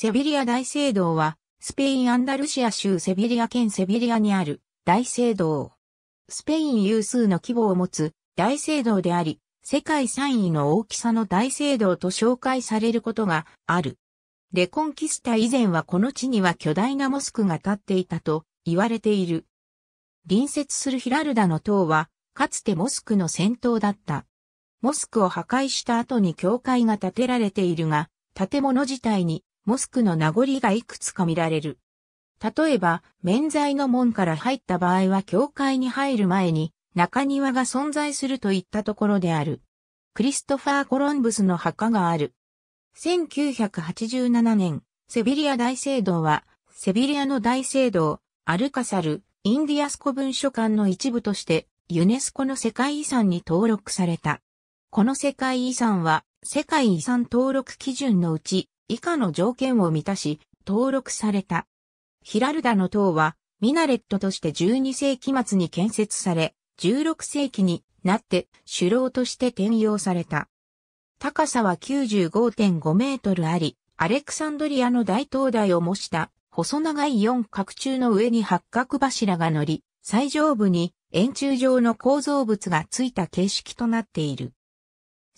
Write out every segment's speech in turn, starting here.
セビリア大聖堂は、スペイン・アンダルシア州セビリア県セビリアにある大聖堂。スペイン有数の規模を持つ大聖堂であり、世界3位の大きさの大聖堂と紹介されることがある。レコンキスタ以前はこの地には巨大なモスクが建っていたと言われている。隣接するヒラルダの塔は、かつてモスクの先頭だった。モスクを破壊した後に教会が建てられているが、建物自体にモスクの名残がいくつか見られる。例えば、免罪の門から入った場合は教会に入る前に中庭が存在するといったところである。クリストファー・コロンブスの墓がある。1987年、セビリア大聖堂は、セビリアの大聖堂、アルカサル、インディアスコ文書館の一部として、ユネスコの世界遺産に登録された。この世界遺産は、世界遺産登録基準のうち、以下の条件を満たし、登録された。ヒラルダの塔は、ミナレットとして12世紀末に建設され、16世紀になって首楼として転用された。高さは95.5メートルあり、アレクサンドリアの大灯台を模した細長い四角柱の上に八角柱が乗り、最上部に円柱状の構造物がついた形式となっている。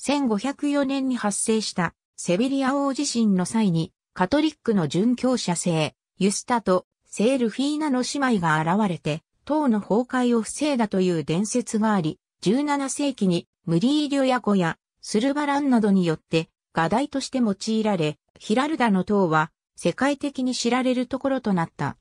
1504年に発生したセビリア王地震の際に、カトリックの殉教者聖、ユスタと聖ルフィーナの姉妹が現れて、塔の崩壊を防いだという伝説があり、17世紀にムリーリョヤコやスルバランなどによって画題として用いられ、ヒラルダの塔は世界的に知られるところとなった。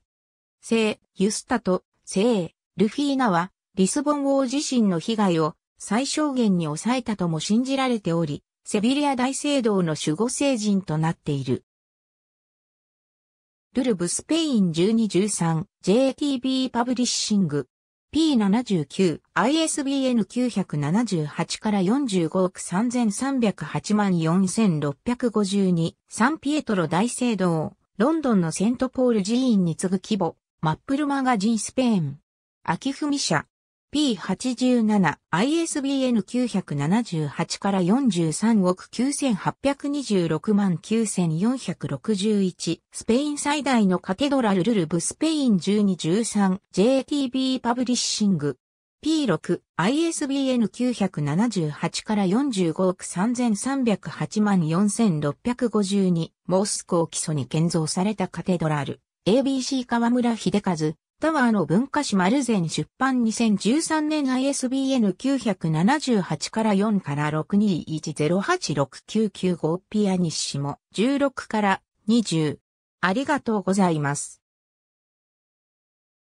聖、ユスタと聖、ルフィーナはリスボン王自身の被害を最小限に抑えたとも信じられており、セビリア大聖堂の守護聖人となっている。ルルブスペイン 1213JTB パブリッシング P79 ISBN 978から45億3308万4652サンピエトロ大聖堂ロンドンのセントポール寺院に次ぐ規模マップルマガジンスペイン秋文社 P87、ISBN 978から43億9826万9461、スペイン最大のカテドラルルルブスペイン1213、JTB パブリッシング。P6、ISBN 978から45億3308万4652、モスコー基礎に建造されたカテドラル。ABC 河村秀和、タワーの文化史マルゼン出版2013年 ISBN 978から4から621086995ピアニッシも16から20。ありがとうございます。